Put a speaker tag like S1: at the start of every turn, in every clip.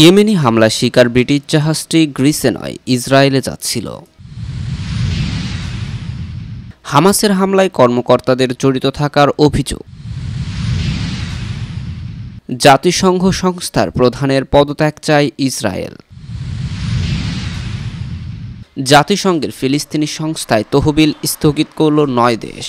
S1: Yemeni হামলা শিকার British জাহাজটি গ্রিসে নয় ইসরায়েলে যাচ্ছিল হামাসের হামলায় কর্মকর্তাদের জড়িত থাকার অভিযোগ জাতিসংঘ সংস্থার প্রধানের পদত্যাগ চায় ইসরায়েল জাতিসংঘের ফিলিস্তিনি সংস্থায় তহবিল স্থগিত করল নয় দেশ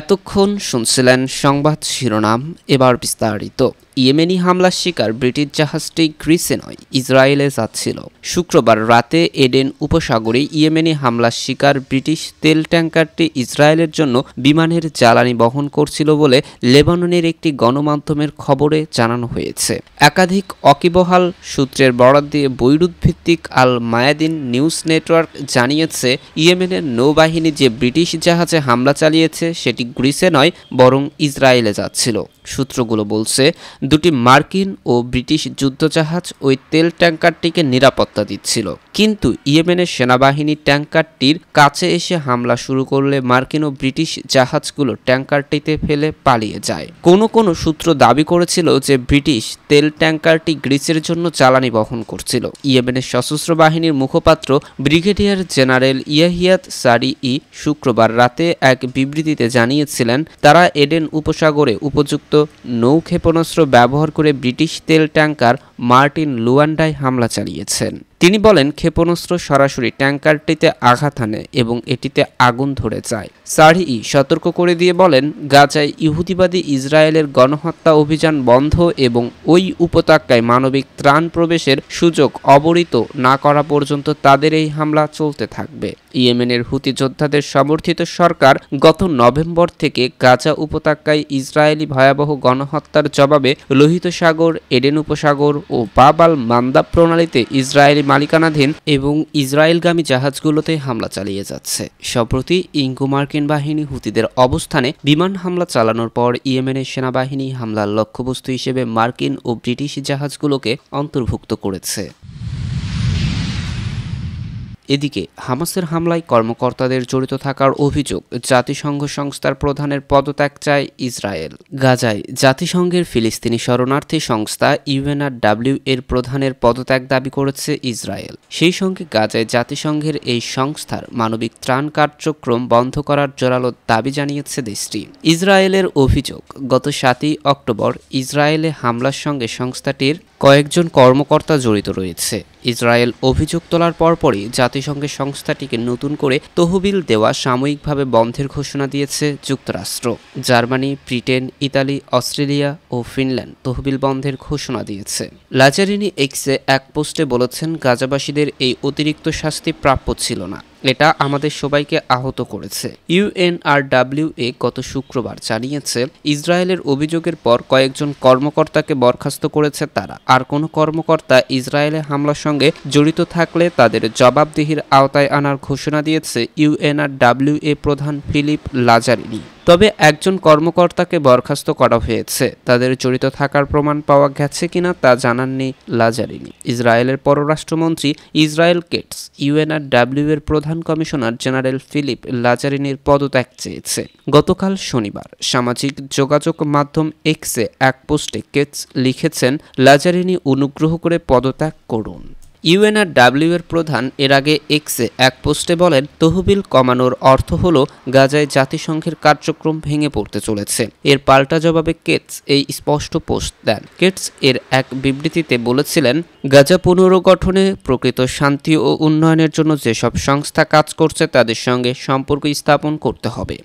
S1: এতক্ষণ শুনছিলেন সংবাদ শিরোনাম এবার বিস্তারিত ইয়েমেনি হামলার শিকার ব্রিটিশ জাহাজটি গ্রিসে নয় ইসরায়েলে যাচ্ছিল শুক্রবার রাতে এডেন উপসাগরে ইয়েমেনি হামলার শিকার ব্রিটিশ তেল ট্যাঙ্কারটি ইসরায়েলের জন্য বিমানের জ্বালানি বহন করছিল বলে লেবাননের একটি গণমাধ্যমের খবরে জানানো হয়েছে একাধিক অকিবহাল সূত্রের বরাদ দিয়ে বৈরুত ভিত্তিক আল মায়াদিন নিউজ নেটওয়ার্ক জানিয়েছে ইয়েমেনের নৌবাহিনী যে ব্রিটিশ জাহাজে হামলা চালিয়েছে সেটি গ্রিসে নয় বরং ইসরায়েলে যাচ্ছিল সূত্রগুলো বলছে দুটি মার্কিন ও ব্রিটিশ যুদ্ধজাহাজ ওই তেল ট্যাঙ্কারটিকে নিরাপত্তা দিচ্ছিল কিন্তু ইয়েমেনের সেনাবাহিনী ট্যাঙ্কারটির কাছে এসে হামলা শুরু করলে মার্কিন ও ব্রিটিশ জাহাজগুলো ট্যাঙ্কারটিতে ফেলে পালিয়ে যায় কোনো কোনো সূত্র দাবি করেছিল যে ব্রিটিশ তেল ট্যাঙ্কারটি গ্রিসের জন্য জ্বালানি বহন করছিল ইয়েমেনের সশস্ত্র বাহিনীর মুখপাত্র ব্রিগেডিয়ার জেনারেল ইয়াহিয়াত সারি ই শুক্রবার রাতে এক বিবৃতিতে জানিয়েছিলেন তারা এডেন উপসাগরে উপযুক্ত নৌ ক্ষেপণাস্ত্র ব্যবহার করে ব্রিটিশ তেল ট্যাঙ্কার মার্টিন লুয়ান্ডায় হামলা চালিয়েছেন তিনি বলেন ক্ষেপণাস্ত্র সরাসরি ট্যাঙ্কারটিতে আঘাত হানে এবং এটিতে আগুন ধরে যায় সারহি সতর্ক করে দিয়ে বলেন গাজায় ইহুদিবাদী ইসরায়েলের গণহত্যা অভিযান বন্ধ এবং ওই উপত্যকায় মানবিক ত্রাণ প্রবেশের সুযোগ অবরিত না করা পর্যন্ত তাদের এই হামলা চলতে থাকবে ইয়েমেনের হুতি যোদ্ধাদের সমর্থিত সরকার গত নভেম্বর থেকে গাজা উপত্যকায় ইসরায়েলি ভয়াবহ গণহত্যার জবাবে লোহিত সাগর এডেন উপসাগর ও বাবাল মান্দা প্রণালীতে ইসরায়েলি মালিকানাধীন এবং ইসরায়েলগামী জাহাজগুলোতে হামলা চালিয়ে যাচ্ছে সম্প্রতি ইঙ্গো মার্কিন বাহিনী হুতিদের অবস্থানে বিমান হামলা চালানোর পর ইয়েমেনের সেনাবাহিনী হামলার লক্ষ্যবস্তু হিসেবে মার্কিন ও ব্রিটিশ জাহাজগুলোকে অন্তর্ভুক্ত করেছে এদিকে হামাসের হামলায় কর্মকর্তাদের জড়িত থাকার অভিযোগ জাতিসংঘ সংস্থার প্রধানের পদত্যাগ চায় ইসরায়েল গাজায় জাতিসংঘের ফিলিস্তিনি শরণার্থী সংস্থা ইউএনআরডাব্লিউ এর প্রধানের পদত্যাগ দাবি করেছে ইসরায়েল সেই সঙ্গে গাজায় জাতিসংঘের এই সংস্থার মানবিক ত্রাণ কার্যক্রম বন্ধ করার জোরালো দাবি জানিয়েছে দেশটি ইসরায়েলের অভিযোগ গত সাতই অক্টোবর ইসরায়েলে হামলার সঙ্গে সংস্থাটির কয়েকজন কর্মকর্তা জড়িত রয়েছে ইসরায়েল অভিযোগ তোলার পরপরই জাতিসংঘের সংস্থাটিকে নতুন করে তহবিল দেওয়া সাময়িকভাবে বন্ধের ঘোষণা দিয়েছে যুক্তরাষ্ট্র জার্মানি ব্রিটেন ইতালি অস্ট্রেলিয়া ও ফিনল্যান্ড তহবিল বন্ধের ঘোষণা দিয়েছে লাজারিনি এক্সে এক পোস্টে বলেছেন গাজাবাসীদের এই অতিরিক্ত শাস্তি প্রাপ্য ছিল না এটা আমাদের সবাইকে আহত করেছে ইউএনআরডাব্লিউ এ গত শুক্রবার জানিয়েছে ইসরায়েলের অভিযোগের পর কয়েকজন কর্মকর্তাকে বরখাস্ত করেছে তারা আর কোনো কর্মকর্তা ইসরায়েলে হামলার সঙ্গে জড়িত থাকলে তাদের জবাবদিহির আওতায় আনার ঘোষণা দিয়েছে ইউএনআরডাব্লিউ এ প্রধান ফিলিপ লাজারিনি তবে একজন কর্মকর্তাকে বরখাস্ত করা হয়েছে তাদের জড়িত থাকার প্রমাণ পাওয়া গেছে কিনা তা জানাননি লাজারিনি ইসরায়েলের পররাষ্ট্রমন্ত্রী ইসরায়েল কেটস ইউএনআরডাব্লিউ এর প্রধান কমিশনার জেনারেল ফিলিপ লাজারিনির পদত্যাগ চেয়েছে গতকাল শনিবার সামাজিক যোগাযোগ মাধ্যম এক্সে এক পোস্টে কেটস লিখেছেন লাজারিনি অনুগ্রহ করে পদত্যাগ করুন ইউএনআরডাব্লিউ এর প্রধান এর আগে এক্সে এক পোস্টে বলেন তহবিল কমানোর অর্থ হল গাজায় জাতিসংঘের কার্যক্রম ভেঙে পড়তে চলেছে এর পাল্টা জবাবে কেটস এই স্পষ্ট পোস্ট দেন কেটস এর এক বিবৃতিতে বলেছিলেন গাজা পুনর্গঠনে প্রকৃত শান্তি ও উন্নয়নের জন্য যেসব সংস্থা কাজ করছে তাদের সঙ্গে সম্পর্ক স্থাপন করতে হবে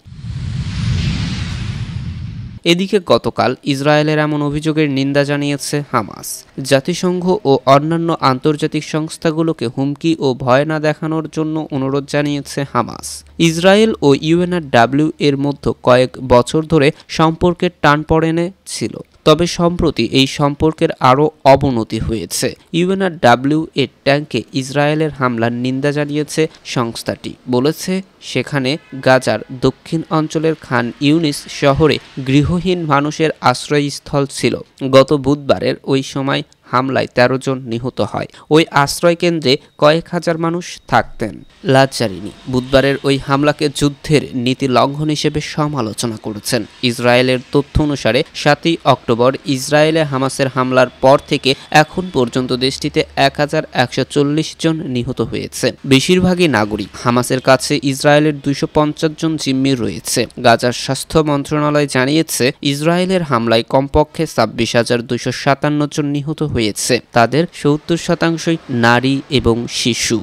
S1: এদিকে গতকাল ইসরায়েলের এমন অভিযোগের নিন্দা জানিয়েছে হামাস জাতিসংঘ ও অন্যান্য আন্তর্জাতিক সংস্থাগুলোকে হুমকি ও ভয় না দেখানোর জন্য অনুরোধ জানিয়েছে হামাস ইসরায়েল ও ইউএনআর ডাব্লিউ এর মধ্যে কয়েক বছর ধরে সম্পর্কের টান পড়েনে ছিল তবে সম্প্রতি এই সম্পর্কের আরও অবনতি হয়েছে ইউএনআর ডাব্লিউ এ ট্যাঙ্কে ইসরায়েলের হামলার নিন্দা জানিয়েছে সংস্থাটি বলেছে সেখানে গাজার দক্ষিণ অঞ্চলের খান ইউনিস শহরে গৃহহীন মানুষের আশ্রয়স্থল ছিল গত বুধবারের ওই সময় হামলায় ১৩ জন নিহত হয় ওই আশ্রয় কেন্দ্রে কয়েক হাজার মানুষ থাকতেন লাজারিনি বুধবারের ওই হামলাকে যুদ্ধের নীতি লঙ্ঘন হিসেবে সমালোচনা করেছেন ইসরায়েলের তথ্য অনুসারে সাতই অক্টোবর ইসরায়েলে হামাসের হামলার পর থেকে এখন পর্যন্ত দেশটিতে এক হাজার একশো চল্লিশ জন নিহত হয়েছে বেশিরভাগই নাগরিক হামাসের কাছে ইসরায়েলের দুইশো পঞ্চাশ জন জিম্মি রয়েছে গাজার স্বাস্থ্য মন্ত্রণালয় জানিয়েছে ইসরায়েলের হামলায় কমপক্ষে ছাব্বিশ হাজার দুইশো সাতান্ন জন নিহত হয়েছে হয়েছে তাদের সত্তর শতাংশই নারী এবং শিশু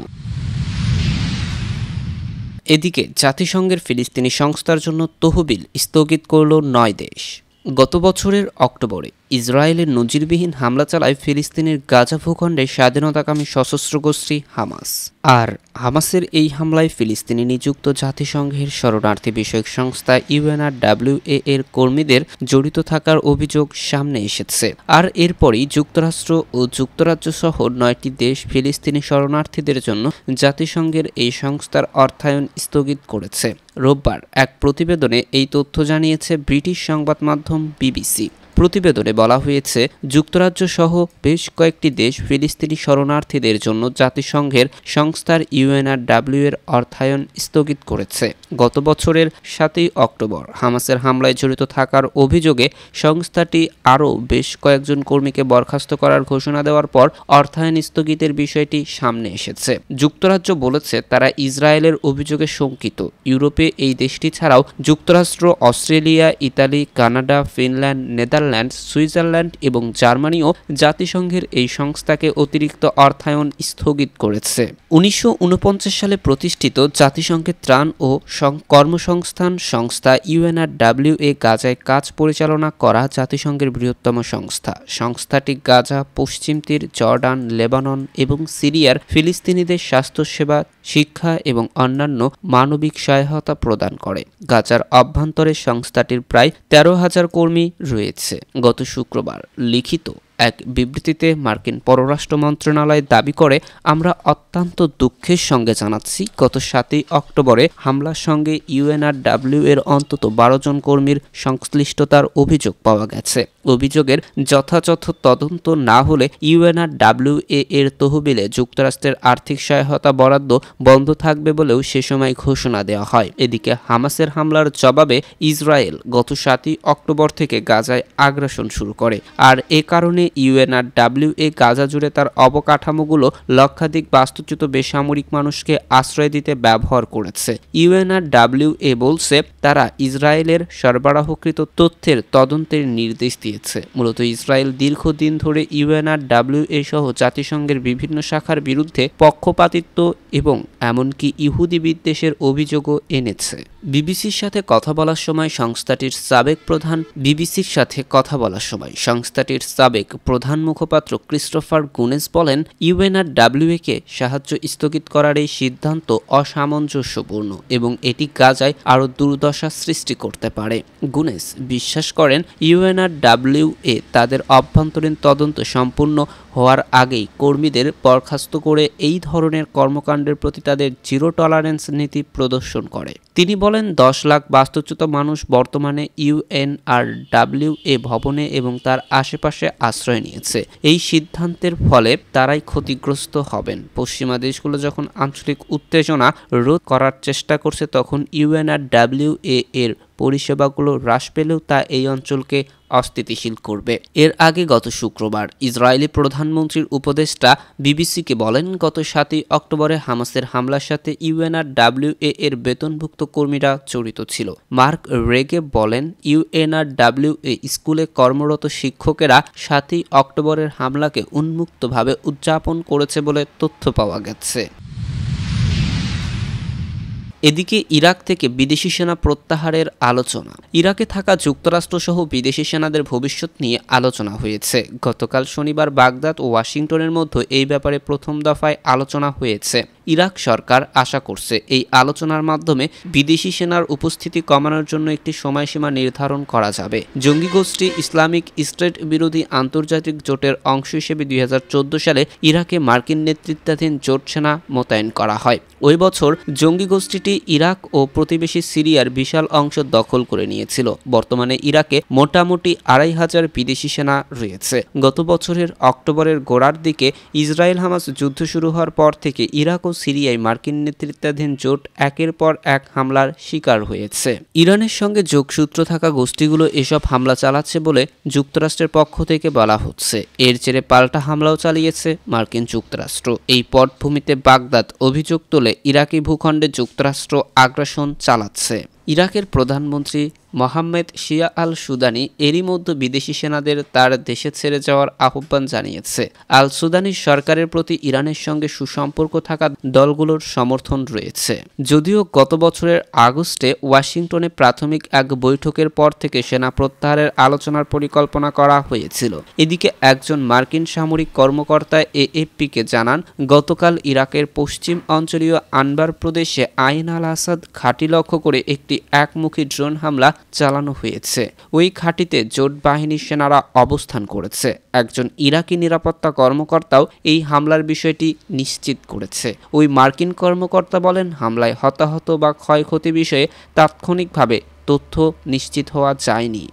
S1: এদিকে জাতিসংঘের ফিলিস্তিনি সংস্থার জন্য তহবিল স্থগিত করল নয় দেশ গত বছরের অক্টোবরে ইসরায়েলের নজিরবিহীন হামলা চালায় ফিলিস্তিনের গাজা ভূখণ্ডে স্বাধীনতাকামী সশস্ত্র গোষ্ঠী হামাস আর হামাসের এই হামলায় ফিলিস্তিনি নিযুক্ত জাতিসংঘের শরণার্থী বিষয়ক সংস্থা ইউএনআর ডাব্লিউএ এর কর্মীদের জড়িত থাকার অভিযোগ সামনে এসেছে আর এরপরই যুক্তরাষ্ট্র ও যুক্তরাজ্য সহ নয়টি দেশ ফিলিস্তিনি শরণার্থীদের জন্য জাতিসংঘের এই সংস্থার অর্থায়ন স্থগিত করেছে রোববার এক প্রতিবেদনে এই তথ্য জানিয়েছে ব্রিটিশ সংবাদ মাধ্যম বিবিসি প্রতিবেদনে বলা হয়েছে যুক্তরাজ্য সহ বেশ কয়েকটি দেশ ফিলিস্তিনি শরণার্থীদের জন্য জাতিসংঘের সংস্থার ইউএনআরডাব্লিউ এর অর্থায়ন স্থগিত করেছে গত বছরের সাতই অক্টোবর হামাসের হামলায় জড়িত থাকার অভিযোগে সংস্থাটি আরও বেশ কয়েকজন কর্মীকে বরখাস্ত করার ঘোষণা দেওয়ার পর অর্থায়ন স্থগিতের বিষয়টি সামনে এসেছে যুক্তরাজ্য বলেছে তারা ইসরায়েলের অভিযোগে শঙ্কিত ইউরোপে এই দেশটি ছাড়াও যুক্তরাষ্ট্র Australia Italy Canada Finland Netherland Netherland Switzerland এবং জার্মানিও জাতিসংঘের এই সংস্থাকে অতিরিক্ত অর্থায়ন স্থগিত করেছে উনিশশো সালে প্রতিষ্ঠিত জাতিসংঘের ত্রাণ ও কর্মসংস্থান সংস্থা ইউএনআরডাব্লিউ এ গাজায় কাজ পরিচালনা করা জাতিসংঘের বৃহত্তম সংস্থা সংস্থাটি গাজা পশ্চিম তীর জর্ডান লেবানন এবং সিরিয়ার ফিলিস্তিনিদের স্বাস্থ্যসেবা শিক্ষা এবং অন্যান্য মানবিক সহায়তা প্রদান করে গাজার অভ্যন্তরে সংস্থাটির প্রায় তেরো হাজার কর্মী রয়েছে গত শুক্রবার লিখিত এক বিবৃতিতে মার্কিন পররাষ্ট্র মন্ত্রণালয় দাবি করে আমরা অত্যন্ত দুঃখের সঙ্গে জানাচ্ছি গত সাতই অক্টোবরে হামলার সঙ্গে ইউএনআরডাব্লিউ এর অন্তত বারো জন কর্মীর সংশ্লিষ্টতার অভিযোগ পাওয়া গেছে অভিযোগের যথাযথ তদন্ত না হলে ইউএনআরডাব্লিউ এ এর তহবিলে যুক্তরাষ্ট্রের আর্থিক সহায়তা বরাদ্দ বন্ধ থাকবে বলেও সে সময় ঘোষণা দেওয়া হয় এদিকে হামাসের হামলার জবাবে ইসরায়েল গত সাতই অক্টোবর থেকে গাজায় আগ্রাসন শুরু করে আর এ কারণে ইউএনআর ডাব্লিউ এ গাজা জুড়ে তার অবকাঠামোগুলো লক্ষাধিক বাস্তুচ্যুত বেসামরিক মানুষকে আশ্রয় দিতে ব্যবহার করেছে ইউএনআর ডাব্লিউ এ বলছে তারা ইসরায়েলের সরবরাহকৃত তথ্যের তদন্তের নির্দেশ দিয়েছে মূলত ইসরায়েল দীর্ঘদিন ধরে ইউএনআর ডাব্লিউ এ সহ জাতিসংঘের বিভিন্ন শাখার বিরুদ্ধে পক্ষপাতিত্ব এবং এমনকি ইহুদি বিদ্বেষের অভিযোগও এনেছে বিবিসির সাথে কথা বলার সময় সংস্থাটির সাবেক প্রধান বিবিসির সাথে কথা বলার সময় সংস্থাটির সাবেক প্রধান মুখপাত্র ক্রিস্টোফার গুনেস বলেন ইউএনআর ডাব্লিউএকে সাহায্য স্থগিত করার এই সিদ্ধান্ত অসামঞ্জস্যপূর্ণ এবং এটি গাজায় আরও দুর্দশা সৃষ্টি করতে পারে গুনেস বিশ্বাস করেন ইউএনআর ডাব্লিউএ তাদের অভ্যন্তরীণ তদন্ত সম্পূর্ণ হওয়ার আগেই কর্মীদের বরখাস্ত করে এই ধরনের কর্মকাণ্ডের প্রতি তাদের জিরো টলারেন্স নীতি প্রদর্শন করে তিনি বলেন দশ লাখ বাস্তুচ্যুত মানুষ বর্তমানে ইউএনআরডাব্লিউ এ ভবনে এবং তার আশেপাশে আশ্রয় নিয়েছে এই সিদ্ধান্তের ফলে তারাই ক্ষতিগ্রস্ত হবেন পশ্চিমা দেশগুলো যখন আঞ্চলিক উত্তেজনা রোধ করার চেষ্টা করছে তখন ইউএনআরডাব্লিউ এ এর পরিষেবাগুলো হ্রাস পেলেও তা এই অঞ্চলকে অস্থিতিশীল করবে এর আগে গত শুক্রবার ইসরায়েলি প্রধানমন্ত্রীর উপদেষ্টা বিবিসিকে বলেন গত সাতই অক্টোবরে হামাসের হামলার সাথে ইউএনআর ডাব্লিউএ এর বেতনভুক্ত কর্মীরা জড়িত ছিল মার্ক রেগে বলেন ইউএনআর ডাব্লিউএ স্কুলে কর্মরত শিক্ষকেরা সাতই অক্টোবরের হামলাকে উন্মুক্তভাবে উদযাপন করেছে বলে তথ্য পাওয়া গেছে এদিকে ইরাক থেকে বিদেশি সেনা প্রত্যাহারের আলোচনা ইরাকে থাকা যুক্তরাষ্ট্রসহ বিদেশি সেনাদের ভবিষ্যৎ নিয়ে আলোচনা হয়েছে গতকাল শনিবার বাগদাদ ও ওয়াশিংটনের মধ্যে এই ব্যাপারে প্রথম দফায় আলোচনা হয়েছে ইরাক সরকার আশা করছে এই আলোচনার মাধ্যমে বিদেশি সেনার উপস্থিতি কমানোর জন্য একটি সময়সীমা নির্ধারণ করা যাবে জঙ্গি গোষ্ঠী ইসলামিক স্টেট বিরোধী আন্তর্জাতিক জোটের অংশ হিসেবে দুই সালে ইরাকে মার্কিন নেতৃত্বাধীন জোট সেনা মোতায়েন করা হয় ওই বছর জঙ্গি গোষ্ঠীটি ইরাক ও প্রতিবেশী সিরিয়ার বিশাল অংশ দখল করে নিয়েছিল বর্তমানে ইরাকে মোটামুটি আড়াই হাজার বিদেশি সেনা রয়েছে গত বছরের অক্টোবরের গোড়ার দিকে ইসরায়েল হামাস যুদ্ধ শুরু হওয়ার পর থেকে ইরাক ও সিরিয়ায় মার্কিন নেতৃত্বাধীন জোট একের পর এক হামলার শিকার হয়েছে ইরানের সঙ্গে যোগসূত্র থাকা গোষ্ঠীগুলো এসব হামলা চালাচ্ছে বলে যুক্তরাষ্ট্রের পক্ষ থেকে বলা হচ্ছে এর জেরে পাল্টা হামলাও চালিয়েছে মার্কিন যুক্তরাষ্ট্র এই পটভূমিতে বাগদাদ অভিযোগ তোলে ইরাকি ভূখণ্ডে যুক্তরাষ্ট্র আগ্রাসন চালাচ্ছে ইরাকের প্রধানমন্ত্রী মোহাম্মেদ শিয়া আল সুদানি এরই মধ্যে বিদেশি সেনাদের তার দেশে ছেড়ে যাওয়ার আহ্বান জানিয়েছে আল সুদানি সরকারের প্রতি ইরানের সঙ্গে সুসম্পর্ক থাকা দলগুলোর সমর্থন রয়েছে যদিও গত বছরের আগস্টে ওয়াশিংটনে প্রাথমিক এক বৈঠকের পর থেকে সেনা প্রত্যাহারের আলোচনার পরিকল্পনা করা হয়েছিল এদিকে একজন মার্কিন সামরিক কর্মকর্তা এএফপিকে জানান গতকাল ইরাকের পশ্চিম অঞ্চলীয় আনবার প্রদেশে আইন আল আসাদ ঘাঁটি লক্ষ্য করে একটি একমুখী ড্রোন হামলা চালানো হয়েছে ওই খাঁটিতে জোট বাহিনীর সেনারা অবস্থান করেছে একজন ইরাকি নিরাপত্তা কর্মকর্তাও এই হামলার বিষয়টি নিশ্চিত করেছে ওই মার্কিন কর্মকর্তা বলেন হামলায় হতাহত বা ক্ষয়ক্ষতি বিষয়ে তাৎক্ষণিকভাবে তথ্য নিশ্চিত হওয়া যায়নি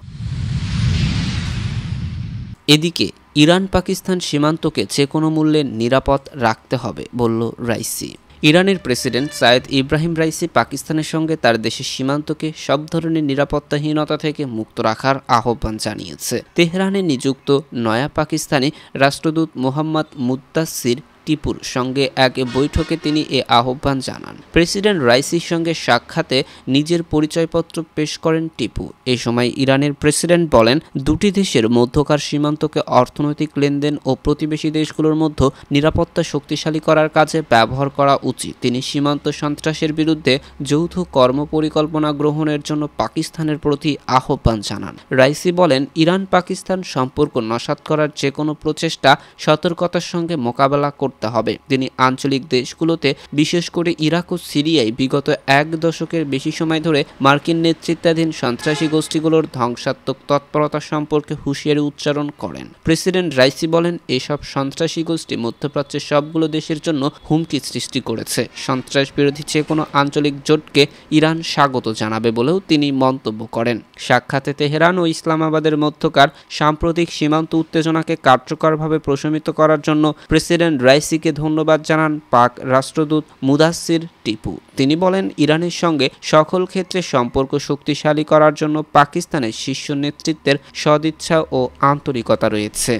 S1: এদিকে ইরান পাকিস্তান সীমান্তকে যে কোনো মূল্যে নিরাপদ রাখতে হবে বলল রাইসি ইরানের প্রেসিডেন্ট সায়েদ ইব্রাহিম রাইসি পাকিস্তানের সঙ্গে তার দেশের সীমান্তকে সব ধরনের নিরাপত্তাহীনতা থেকে মুক্ত রাখার আহ্বান জানিয়েছে তেহরানে নিযুক্ত নয়া পাকিস্তানি রাষ্ট্রদূত মোহাম্মদ মুদাসির টিপুর সঙ্গে এক বৈঠকে তিনি এ আহ্বান জানান প্রেসিডেন্ট রাইসির সঙ্গে সাক্ষাতে নিজের পরিচয়পত্র পেশ করেন টিপু এ সময় ইরানের প্রেসিডেন্ট বলেন দুটি দেশের মধ্যকার সীমান্তকে অর্থনৈতিক লেনদেন ও প্রতিবেশী দেশগুলোর মধ্যে নিরাপত্তা শক্তিশালী করার কাজে ব্যবহার করা উচিত তিনি সীমান্ত সন্ত্রাসের বিরুদ্ধে যৌথ কর্মপরিকল্পনা গ্রহণের জন্য পাকিস্তানের প্রতি আহ্বান জানান রাইসি বলেন ইরান পাকিস্তান সম্পর্ক নসাত করার যে কোনো প্রচেষ্টা সতর্কতার সঙ্গে মোকাবেলা করতে করতে হবে তিনি আঞ্চলিক দেশগুলোতে বিশেষ করে ইরাক ও সিরিয়ায় বিগত এক দশকের বেশি সময় ধরে মার্কিন নেতৃত্বাধীন সন্ত্রাসী গোষ্ঠীগুলোর ধ্বংসাত্মক তৎপরতা সম্পর্কে হুঁশিয়ারি উচ্চারণ করেন প্রেসিডেন্ট রাইসি বলেন এসব সন্ত্রাসী গোষ্ঠী মধ্যপ্রাচ্যের সবগুলো দেশের জন্য হুমকি সৃষ্টি করেছে সন্ত্রাস বিরোধী যে কোনো আঞ্চলিক জোটকে ইরান স্বাগত জানাবে বলেও তিনি মন্তব্য করেন সাক্ষাতে তেহরান ও ইসলামাবাদের মধ্যকার সাম্প্রতিক সীমান্ত উত্তেজনাকে কার্যকরভাবে প্রশমিত করার জন্য প্রেসিডেন্ট রাইস আইসিকে ধন্যবাদ জানান পাক রাষ্ট্রদূত মুদাসির টিপু তিনি বলেন ইরানের সঙ্গে সকল ক্ষেত্রে সম্পর্ক শক্তিশালী করার জন্য পাকিস্তানের শীর্ষ নেতৃত্বের সদিচ্ছা ও আন্তরিকতা রয়েছে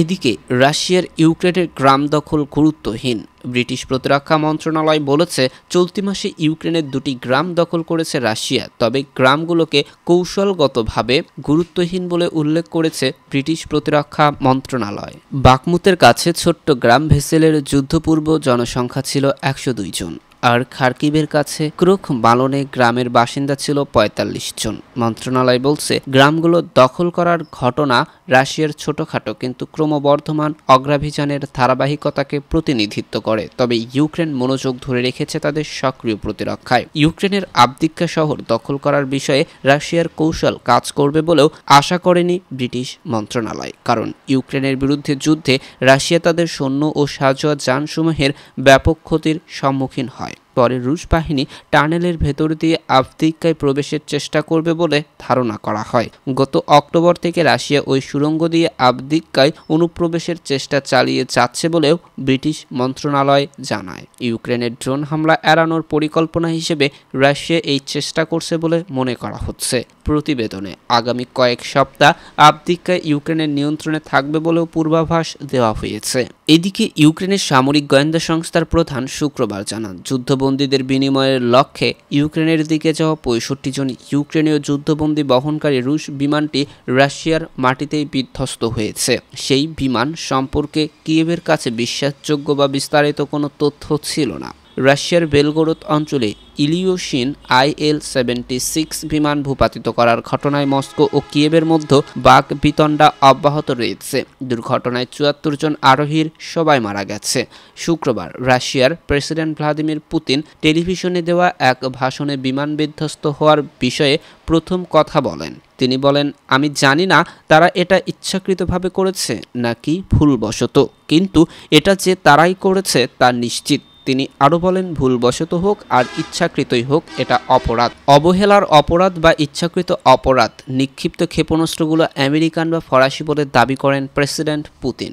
S1: এদিকে রাশিয়ার ইউক্রেনের গ্রাম দখল গুরুত্বহীন ব্রিটিশ প্রতিরক্ষা মন্ত্রণালয় বলেছে চলতি মাসে ইউক্রেনের দুটি গ্রাম দখল করেছে রাশিয়া তবে গ্রামগুলোকে কৌশলগতভাবে গুরুত্বহীন বলে উল্লেখ করেছে ব্রিটিশ প্রতিরক্ষা মন্ত্রণালয় বাকমুতের কাছে ছোট্ট গ্রাম ভেসেলের যুদ্ধপূর্ব জনসংখ্যা ছিল একশো জন আর খার্কিবের কাছে ক্রোখ বালনে গ্রামের বাসিন্দা ছিল ৪৫ জন মন্ত্রণালয় বলছে গ্রামগুলো দখল করার ঘটনা রাশিয়ার ছোটখাটো কিন্তু ক্রমবর্ধমান অগ্রাভিযানের ধারাবাহিকতাকে প্রতিনিধিত্ব করে তবে ইউক্রেন মনোযোগ ধরে রেখেছে তাদের সক্রিয় প্রতিরক্ষায় ইউক্রেনের আবদিক্কা শহর দখল করার বিষয়ে রাশিয়ার কৌশল কাজ করবে বলেও আশা করেনি ব্রিটিশ মন্ত্রণালয় কারণ ইউক্রেনের বিরুদ্ধে যুদ্ধে রাশিয়া তাদের সৈন্য ও সাজোয়া যানসমূহের ব্যাপক ক্ষতির সম্মুখীন হয় পরে রুশ বাহিনী টানেলের ভেতর দিয়ে আফ্রিকায় প্রবেশের চেষ্টা করবে বলে ধারণা করা হয় গত অক্টোবর থেকে রাশিয়া ওই সুড়ঙ্গ দিয়ে আফ্রিকায় অনুপ্রবেশের চেষ্টা চালিয়ে যাচ্ছে বলেও ব্রিটিশ মন্ত্রণালয় জানায় ইউক্রেনের ড্রোন হামলা এড়ানোর পরিকল্পনা হিসেবে রাশিয়া এই চেষ্টা করছে বলে মনে করা হচ্ছে প্রতিবেদনে আগামী কয়েক সপ্তাহ আবদিকা ইউক্রেনের নিয়ন্ত্রণে থাকবে বলেও পূর্বাভাস দেওয়া হয়েছে এদিকে ইউক্রেনের সামরিক গোয়েন্দা সংস্থার প্রধান শুক্রবার জানান যুদ্ধ যুদ্ধবন্দীদের বিনিময়ের লক্ষ্যে ইউক্রেনের দিকে যাওয়া পঁয়ষট্টি জন ইউক্রেনীয় যুদ্ধবন্দী বহনকারী রুশ বিমানটি রাশিয়ার মাটিতেই বিধ্বস্ত হয়েছে সেই বিমান সম্পর্কে কিয়েভের কাছে বিশ্বাসযোগ্য বা বিস্তারিত কোনো তথ্য ছিল না রাশিয়ার বেলগোরত অঞ্চলে ইলিওশিন আইএল সেভেন্টি সিক্স বিমান ভূপাতিত করার ঘটনায় মস্কো ও কিয়েবের মধ্যে বাঘ বিতণ্ডা অব্যাহত রয়েছে দুর্ঘটনায় চুয়াত্তর জন আরোহীর সবাই মারা গেছে শুক্রবার রাশিয়ার প্রেসিডেন্ট ভ্লাদিমির পুতিন টেলিভিশনে দেওয়া এক ভাষণে বিমান বিধ্বস্ত হওয়ার বিষয়ে প্রথম কথা বলেন তিনি বলেন আমি জানি না তারা এটা ইচ্ছাকৃতভাবে করেছে নাকি ভুলবশত কিন্তু এটা যে তারাই করেছে তা নিশ্চিত তিনি আরও বলেন ভুলবশত হোক আর ইচ্ছাকৃতই হোক এটা অপরাধ অবহেলার অপরাধ বা ইচ্ছাকৃত অপরাধ নিক্ষিপ্ত ক্ষেপণাস্ত্রগুলো আমেরিকান বা ফরাসি বলে দাবি করেন প্রেসিডেন্ট পুতিন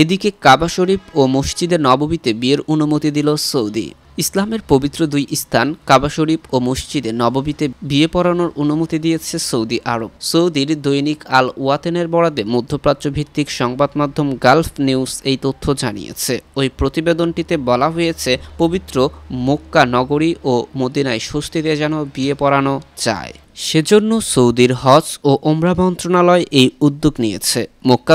S1: এদিকে কাবা শরীফ ও মসজিদে নববীতে বিয়ের অনুমতি দিল সৌদি ইসলামের পবিত্র দুই স্থান কাবা শরীফ ও মসজিদে নববীতে বিয়ে পড়ানোর অনুমতি দিয়েছে সৌদি আরব সৌদির দৈনিক আল ওয়াতেনের বরাদে মধ্যপ্রাচ্য ভিত্তিক সংবাদ মাধ্যম গালফ নিউজ এই তথ্য জানিয়েছে ওই প্রতিবেদনটিতে বলা হয়েছে পবিত্র মক্কা নগরী ও মদিনায় স্বস্তিতে যেন বিয়ে পড়ানো যায় সেজন্য সৌদির হজ ও ওমরা মন্ত্রণালয় এই উদ্যোগ নিয়েছে মক্কা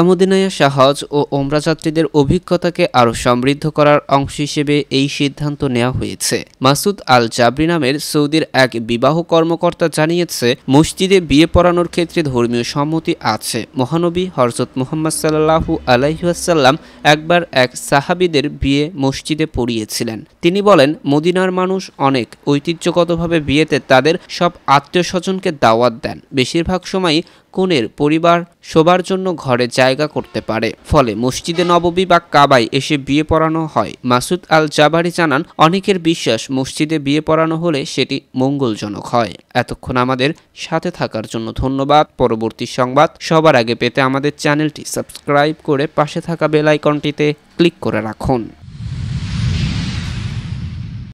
S1: আসা হজ ও ওমরা যাত্রীদের অভিজ্ঞতাকে আরও সমৃদ্ধ করার অংশ হিসেবে এই সিদ্ধান্ত নেওয়া হয়েছে মাসুদ আল জাবরি নামের সৌদির এক বিবাহ কর্মকর্তা জানিয়েছে মসজিদে বিয়ে পড়ানোর ক্ষেত্রে ধর্মীয় সম্মতি আছে মহানবী হরজত মোহাম্মদ সাল্লাহু আলাইহাসাল্লাম একবার এক সাহাবিদের বিয়ে মসজিদে পড়িয়েছিলেন তিনি বলেন মদিনার মানুষ অনেক ঐতিহ্যগতভাবে বিয়েতে তাদের সব আত্মীয় স্বজন লোকজনকে দাওয়াত দেন বেশিরভাগ সময়ই কনের পরিবার শোবার জন্য ঘরে জায়গা করতে পারে ফলে মসজিদে নববী বা কাবাই এসে বিয়ে পড়ানো হয় মাসুদ আল জাবারি জানান অনেকের বিশ্বাস মসজিদে বিয়ে পড়ানো হলে সেটি মঙ্গলজনক হয় এতক্ষণ আমাদের সাথে থাকার জন্য ধন্যবাদ পরবর্তী সংবাদ সবার আগে পেতে আমাদের চ্যানেলটি সাবস্ক্রাইব করে পাশে থাকা বেল আইকনটিতে ক্লিক করে রাখুন